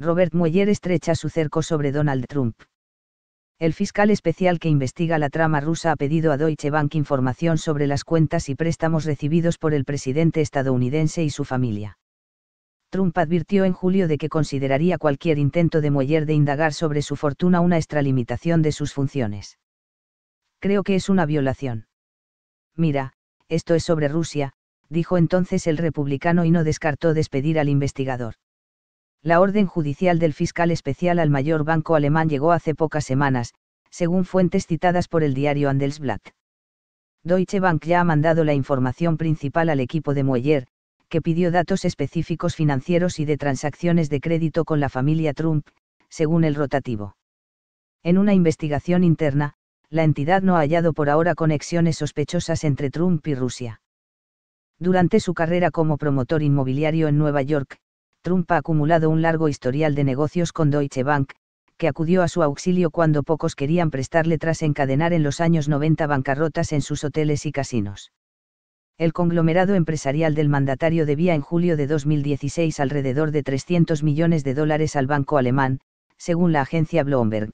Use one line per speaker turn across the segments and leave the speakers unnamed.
Robert Mueller estrecha su cerco sobre Donald Trump. El fiscal especial que investiga la trama rusa ha pedido a Deutsche Bank información sobre las cuentas y préstamos recibidos por el presidente estadounidense y su familia. Trump advirtió en julio de que consideraría cualquier intento de Mueller de indagar sobre su fortuna una extralimitación de sus funciones. Creo que es una violación. Mira, esto es sobre Rusia, dijo entonces el republicano y no descartó despedir al investigador. La orden judicial del fiscal especial al mayor banco alemán llegó hace pocas semanas, según fuentes citadas por el diario Andelsblatt. Deutsche Bank ya ha mandado la información principal al equipo de Mueller, que pidió datos específicos financieros y de transacciones de crédito con la familia Trump, según el rotativo. En una investigación interna, la entidad no ha hallado por ahora conexiones sospechosas entre Trump y Rusia. Durante su carrera como promotor inmobiliario en Nueva York, Trump ha acumulado un largo historial de negocios con Deutsche Bank, que acudió a su auxilio cuando pocos querían prestarle tras encadenar en los años 90 bancarrotas en sus hoteles y casinos. El conglomerado empresarial del mandatario debía en julio de 2016 alrededor de 300 millones de dólares al banco alemán, según la agencia Bloomberg.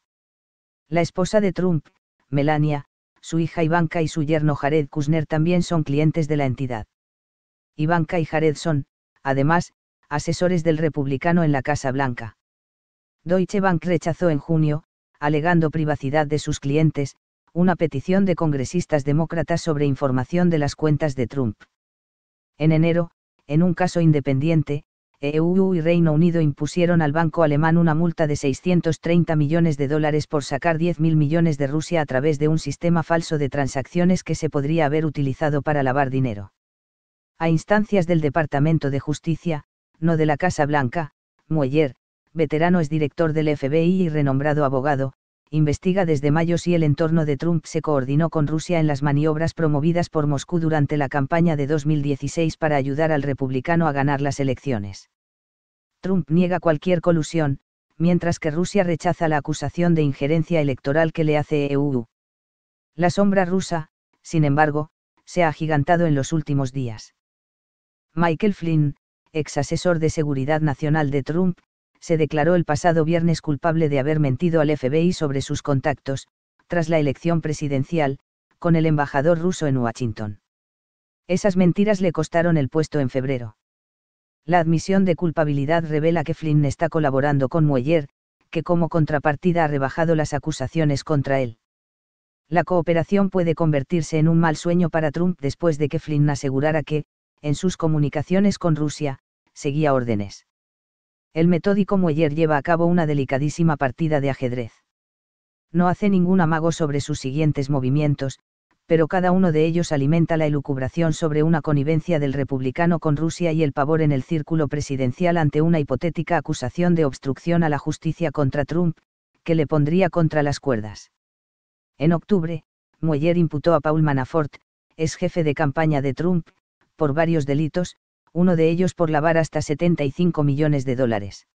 La esposa de Trump, Melania, su hija Ivanka y su yerno Jared Kushner también son clientes de la entidad. Ivanka y Jared son, además, asesores del republicano en la Casa Blanca. Deutsche Bank rechazó en junio, alegando privacidad de sus clientes, una petición de congresistas demócratas sobre información de las cuentas de Trump. En enero, en un caso independiente, EU y Reino Unido impusieron al banco alemán una multa de 630 millones de dólares por sacar 10.000 millones de Rusia a través de un sistema falso de transacciones que se podría haber utilizado para lavar dinero. A instancias del Departamento de Justicia, no de la Casa Blanca, Mueller, veterano es director del FBI y renombrado abogado, investiga desde mayo si el entorno de Trump se coordinó con Rusia en las maniobras promovidas por Moscú durante la campaña de 2016 para ayudar al republicano a ganar las elecciones. Trump niega cualquier colusión, mientras que Rusia rechaza la acusación de injerencia electoral que le hace EU. La sombra rusa, sin embargo, se ha agigantado en los últimos días. Michael Flynn, ex asesor de seguridad nacional de Trump, se declaró el pasado viernes culpable de haber mentido al FBI sobre sus contactos, tras la elección presidencial, con el embajador ruso en Washington. Esas mentiras le costaron el puesto en febrero. La admisión de culpabilidad revela que Flynn está colaborando con Mueller, que como contrapartida ha rebajado las acusaciones contra él. La cooperación puede convertirse en un mal sueño para Trump después de que Flynn asegurara que, en sus comunicaciones con Rusia, seguía órdenes. El metódico Mueller lleva a cabo una delicadísima partida de ajedrez. No hace ningún amago sobre sus siguientes movimientos, pero cada uno de ellos alimenta la elucubración sobre una connivencia del republicano con Rusia y el pavor en el círculo presidencial ante una hipotética acusación de obstrucción a la justicia contra Trump, que le pondría contra las cuerdas. En octubre, Mueller imputó a Paul Manafort, ex jefe de campaña de Trump, por varios delitos, uno de ellos por lavar hasta 75 millones de dólares.